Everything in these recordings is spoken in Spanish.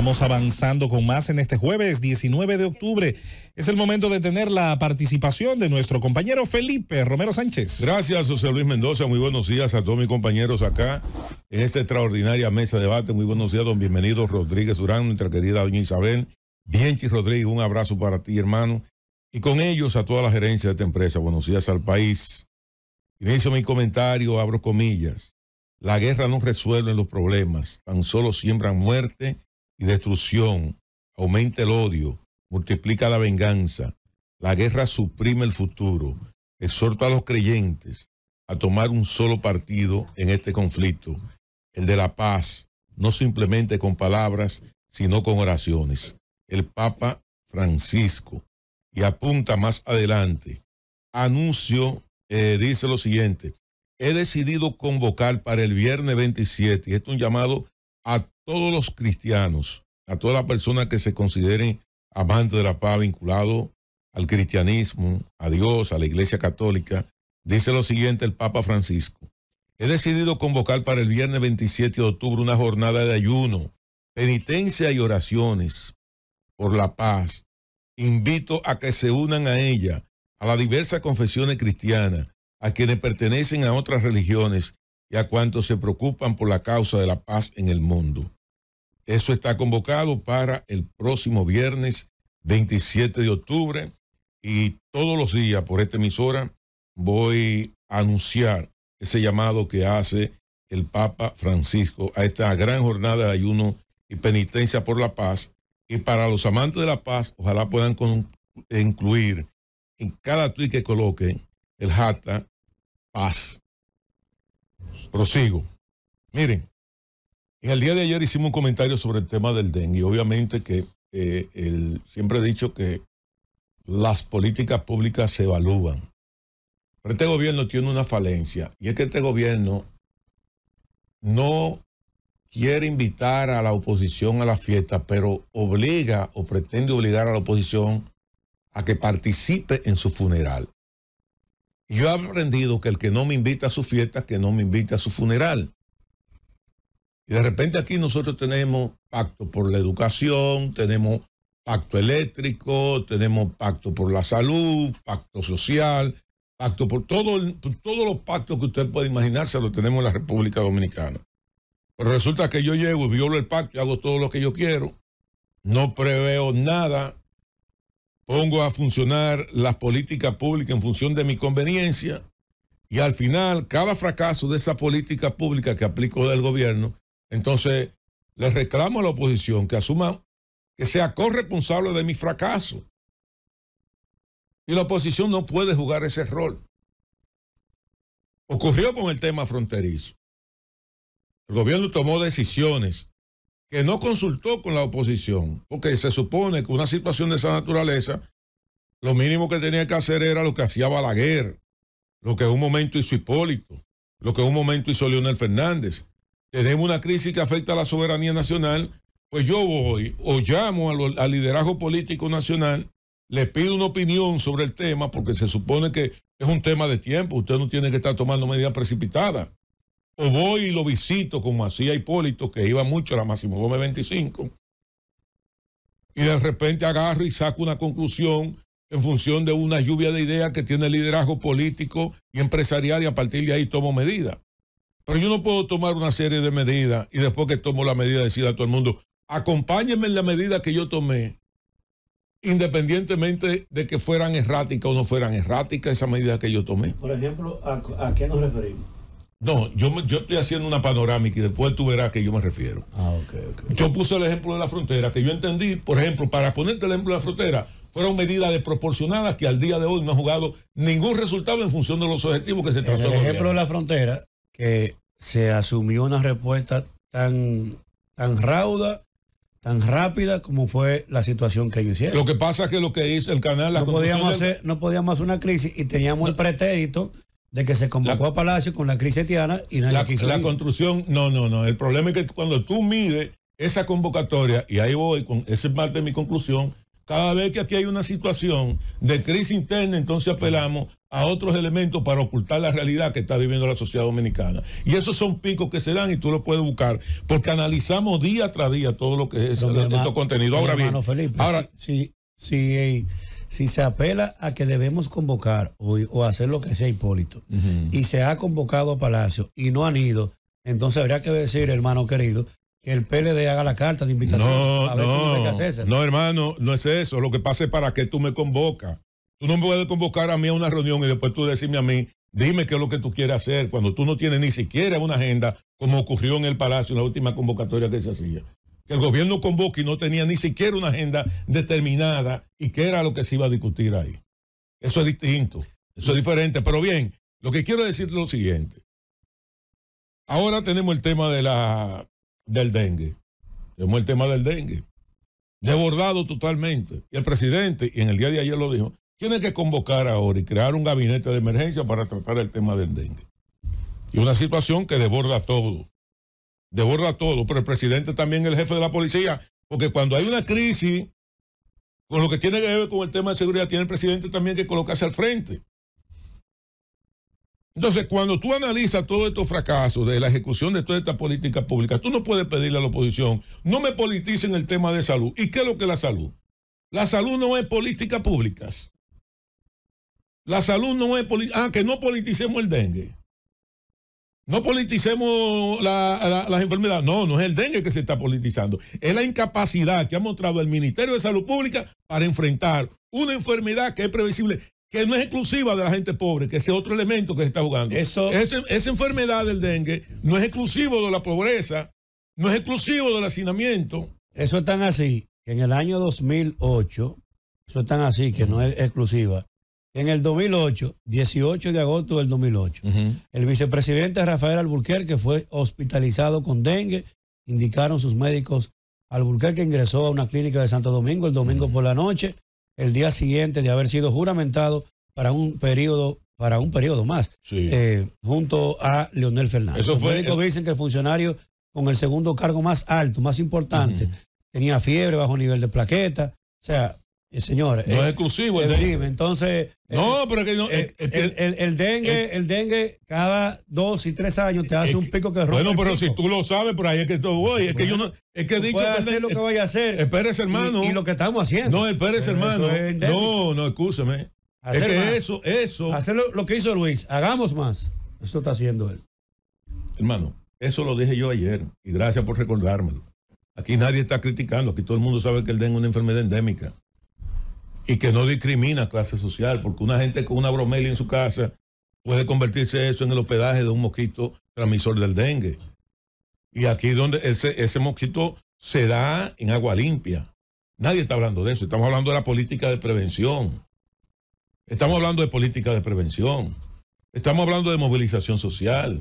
Vamos avanzando con más en este jueves 19 de octubre. Es el momento de tener la participación de nuestro compañero Felipe Romero Sánchez. Gracias, José Luis Mendoza. Muy buenos días a todos mis compañeros acá en esta extraordinaria mesa de debate. Muy buenos días, don bienvenido Rodríguez Durán, nuestra querida doña Isabel. Bienchi Rodríguez, un abrazo para ti, hermano. Y con ellos a toda la gerencia de esta empresa. Buenos días al país. Inicio mi comentario, abro comillas. La guerra no resuelve los problemas, tan solo siembran muerte y destrucción, aumenta el odio, multiplica la venganza. La guerra suprime el futuro. Exhorto a los creyentes a tomar un solo partido en este conflicto, el de la paz, no simplemente con palabras, sino con oraciones. El Papa Francisco, y apunta más adelante, anuncio, eh, dice lo siguiente, he decidido convocar para el viernes 27, y esto es un llamado a todos los cristianos, a toda la persona que se considere amante de la paz, vinculado al cristianismo, a Dios, a la Iglesia Católica, dice lo siguiente el Papa Francisco. He decidido convocar para el viernes 27 de octubre una jornada de ayuno, penitencia y oraciones por la paz. Invito a que se unan a ella, a las diversas confesiones cristianas, a quienes pertenecen a otras religiones y a cuantos se preocupan por la causa de la paz en el mundo. Eso está convocado para el próximo viernes 27 de octubre y todos los días por esta emisora voy a anunciar ese llamado que hace el Papa Francisco a esta gran jornada de ayuno y penitencia por la paz. Y para los amantes de la paz, ojalá puedan incluir en cada tweet que coloquen el hashtag paz. Prosigo. Miren, en el día de ayer hicimos un comentario sobre el tema del dengue. Obviamente que eh, siempre he dicho que las políticas públicas se evalúan. Pero este gobierno tiene una falencia y es que este gobierno no quiere invitar a la oposición a la fiesta, pero obliga o pretende obligar a la oposición a que participe en su funeral. Yo he aprendido que el que no me invita a su fiesta, que no me invita a su funeral. Y de repente aquí nosotros tenemos pacto por la educación, tenemos pacto eléctrico, tenemos pacto por la salud, pacto social, pacto por todo, todos los pactos que usted puede imaginarse los tenemos en la República Dominicana. Pero resulta que yo llego y violo el pacto y hago todo lo que yo quiero, no preveo nada, pongo a funcionar las políticas públicas en función de mi conveniencia y al final cada fracaso de esa política pública que aplico del gobierno entonces, le reclamo a la oposición que asuma, que sea corresponsable de mi fracaso. Y la oposición no puede jugar ese rol. Ocurrió con el tema fronterizo. El gobierno tomó decisiones que no consultó con la oposición, porque se supone que una situación de esa naturaleza, lo mínimo que tenía que hacer era lo que hacía Balaguer, lo que en un momento hizo Hipólito, lo que en un momento hizo Leonel Fernández, tenemos una crisis que afecta a la soberanía nacional, pues yo voy o llamo al liderazgo político nacional, le pido una opinión sobre el tema, porque se supone que es un tema de tiempo, usted no tiene que estar tomando medidas precipitadas. O voy y lo visito, como hacía Hipólito, que iba mucho a la Máximo Gómez 25, y de repente agarro y saco una conclusión en función de una lluvia de ideas que tiene el liderazgo político y empresarial, y a partir de ahí tomo medidas. Pero yo no puedo tomar una serie de medidas y después que tomo la medida decirle a todo el mundo, acompáñenme en la medida que yo tomé, independientemente de que fueran erráticas o no fueran erráticas esa medida que yo tomé. Por ejemplo, ¿a, qué nos referimos? No, yo, yo estoy haciendo una panorámica y después tú verás a qué yo me refiero. Ah, okay, Yo puse el ejemplo de la frontera, que yo entendí, por ejemplo, para ponerte el ejemplo de la frontera, fueron medidas desproporcionadas que al día de hoy no han jugado ningún resultado en función de los objetivos que se trazó. El ejemplo de la frontera, que se asumió una respuesta tan, tan rauda, tan rápida como fue la situación que hicieron. Lo que pasa es que lo que dice el canal... La no, podíamos hacer, no podíamos hacer una crisis y teníamos el pretérito de que se convocó a Palacio con la crisis haitiana y nadie la, quiso La construcción, no, no, no. El problema es que cuando tú mides esa convocatoria, y ahí voy, con ese es parte de mi conclusión, cada vez que aquí hay una situación de crisis interna, entonces apelamos a otros elementos para ocultar la realidad que está viviendo la sociedad dominicana. Y esos son picos que se dan y tú lo puedes buscar, porque analizamos día tras día todo lo que es el, contenido. Ahora bien, Felipe, ahora si, si, se apela a que debemos convocar o, hacer lo que sea Hipólito, y se ha convocado a Palacio y no han ido, entonces habría que decir, hermano querido, que el PLD haga la carta de invitación. No, no, hermano, no es eso. Lo que pasa es para que tú me convocas. Tú no me puedes convocar a mí a una reunión y después tú decirme a mí, dime qué es lo que tú quieres hacer cuando tú no tienes ni siquiera una agenda, como ocurrió en el Palacio en la última convocatoria que se hacía. Que el gobierno convoque y no tenía ni siquiera una agenda determinada y qué era lo que se iba a discutir ahí. Eso es distinto, eso es diferente. Pero bien, lo que quiero decir es lo siguiente. Ahora tenemos el tema de la del dengue. Tenemos el tema del dengue. Desbordado totalmente. Y el presidente, y en el día de ayer lo dijo, tiene que convocar ahora y crear un gabinete de emergencia para tratar el tema del dengue. Y una situación que desborda todo. Desborda todo. Pero el presidente también es el jefe de la policía. Porque cuando hay una crisis, con lo que tiene que ver con el tema de seguridad, tiene el presidente también que colocarse al frente. Entonces, cuando tú analizas todos estos fracasos de la ejecución de todas estas políticas públicas, tú no puedes pedirle a la oposición, no me politicen el tema de salud. ¿Y qué es lo que es la salud? La salud no es políticas públicas. La salud no es política. Ah, que no politicemos el dengue. No politicemos la, las enfermedades. No, no es el dengue que se está politizando. Es la incapacidad que ha mostrado el Ministerio de Salud Pública para enfrentar una enfermedad que es previsible que no es exclusiva de la gente pobre, que ese es otro elemento que se está jugando. Eso... esa enfermedad del dengue no es exclusivo de la pobreza, no es exclusivo del hacinamiento. Eso es tan así, que en el año 2008, eso es tan así, que no es exclusiva. En el 2008, 18 de agosto del 2008, el vicepresidente Rafael Alburquerque fue hospitalizado con dengue, indicaron sus médicos Alburquerque ingresó a una clínica de Santo Domingo el domingo por la noche el día siguiente de haber sido juramentado para un periodo para un periodo más eh, junto a Leonel Fernández. Eso fue, Los médicos dicen que el funcionario con el segundo cargo más alto, más importante, tenía fiebre, bajo nivel de plaqueta, o sea, eh, no es eh, exclusivo el, eh, dengue. Entonces, no, el, que el, dengue, el dengue cada dos y tres años te hace un pico que rompe. Bueno, pero si tú lo sabes, por ahí es que tú voy. Es que yo no, es que dicho hacer lo que vaya a hacer. Espérese, hermano. Y, lo que estamos haciendo. No, espérese, hermano. no, no, escúcheme. es que eso, eso. Hacer lo, que hizo Luis. Hagamos más. Esto está haciendo él. Hermano, eso lo dije yo ayer. Y gracias por recordármelo. Aquí nadie está criticando. Aquí todo el mundo sabe que el dengue es una enfermedad endémica y que no discrimina clase social, porque una gente con una bromelia en su casa puede convertirse eso en el hospedaje de un mosquito transmisor del dengue. Y aquí donde ese, mosquito se da en agua limpia. Nadie está hablando de eso. Estamos hablando de la política de prevención. Estamos hablando de política de prevención. Estamos hablando de movilización social.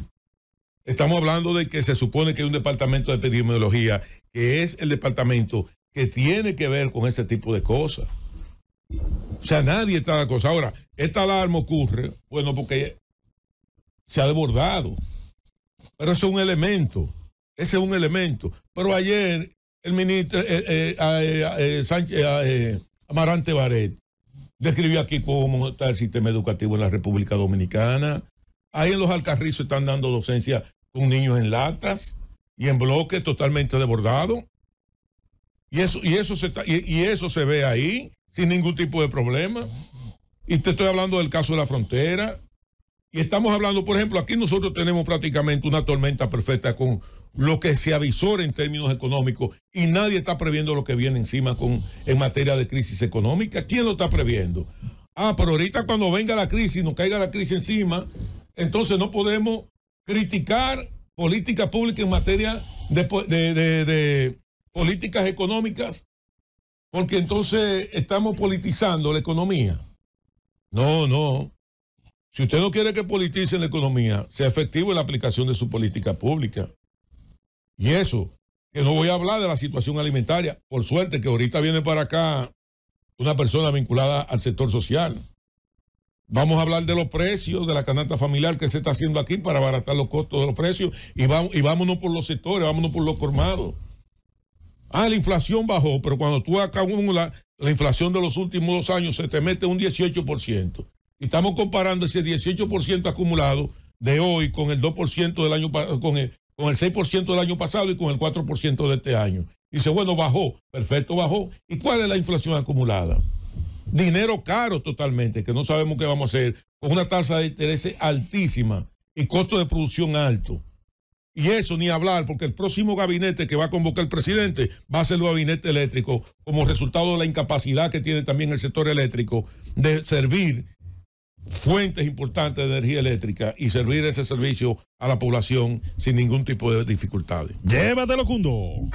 Estamos hablando de que se supone que hay un departamento de epidemiología, que es el departamento que tiene que ver con ese tipo de cosas. O sea, nadie está la cosa. Ahora, esta alarma ocurre, bueno, porque se ha desbordado. Pero eso es un elemento. Ese es un elemento. Pero ayer el ministro eh, eh, eh, Amarante Baret describió aquí cómo está el sistema educativo en la República Dominicana. Ahí en los Alcarrizos están dando docencia con niños en latas y en bloques totalmente desbordados. Y eso, y eso está, y eso se ve ahí sin ningún tipo de problema. Y te estoy hablando del caso de la frontera. Y estamos hablando, por ejemplo, aquí nosotros tenemos prácticamente una tormenta perfecta con lo que se avisora en términos económicos y nadie está previendo lo que viene encima con, en materia de crisis económica. ¿Quién lo está previendo? Ah, pero ahorita cuando venga la crisis, nos caiga la crisis encima, entonces no podemos criticar políticas públicas en materia de políticas económicas porque entonces estamos politizando la economía. No, no. Si usted no quiere que politicen la economía, sea efectivo en la aplicación de su política pública. Y eso, que no voy a hablar de la situación alimentaria. Por suerte que ahorita viene para acá una persona vinculada al sector social. Vamos a hablar de los precios, de la canasta familiar que se está haciendo aquí para abaratar los costos de los precios y, vamos, y vámonos por los sectores, vámonos por los formados. Ah, la inflación bajó, pero cuando tú acumulas la inflación de los últimos dos años, se te mete un 18%. Y estamos comparando ese 18% acumulado de hoy con el 2% del año con el, con el 6% del año pasado y con el 4% de este año. Dice, bueno, bajó, perfecto, bajó. ¿Y cuál es la inflación acumulada? Dinero caro totalmente, que no sabemos qué vamos a hacer, con una tasa de interés altísima y costo de producción alto. Y eso ni hablar, porque el próximo gabinete que va a convocar el presidente va a ser el gabinete eléctrico, como resultado de la incapacidad que tiene también el sector eléctrico de servir fuentes importantes de energía eléctrica y servir ese servicio a la población sin ningún tipo de dificultades. Llévatelo, Cundo.